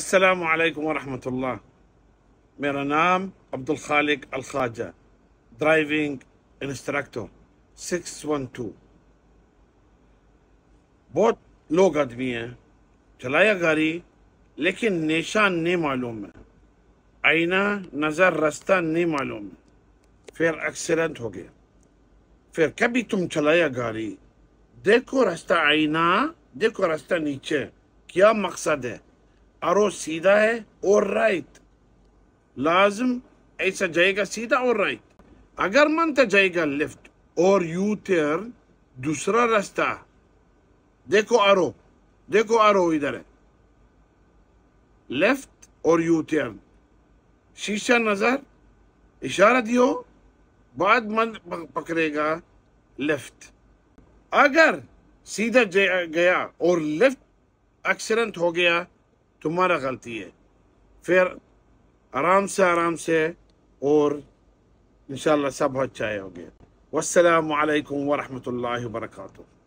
السلام عليكم ورحمة الله मेरा नाम अब्दुल खालिक अल ख्वाजा ड्राइविंग इंस्ट्रक्टर 612 बहुत लोग आदमी हैं चलाया गाड़ी लेकिन निशान नहीं मालूम है आईना नज़र रास्ता नहीं मालूम है फिर एक्सीडेंट हो गया फिर कभी तुम चलाया गाड़ी देखो रास्ता आईना देखो रास्ता नीचे क्या मकसद है आरो सीधा है और राइट लाजम ऐसा जाएगा सीधा और राइट अगर मन तो जाएगा लेफ्ट और तो यू टर्न दूसरा रास्ता देखो आरो देखो आरो इधर है लेफ्ट और तो यू टर्न शीशा नजर इशारा दियो बाद मन पकड़ेगा लेफ्ट अगर सीधा गया और लेफ्ट एक्सीडेंट हो गया تمہارا غلطی ہے پھر آرام سے آرام سے اور انشاءاللہ سب اچھا ہو گیا والسلام علیکم ورحمۃ اللہ وبرکاتہ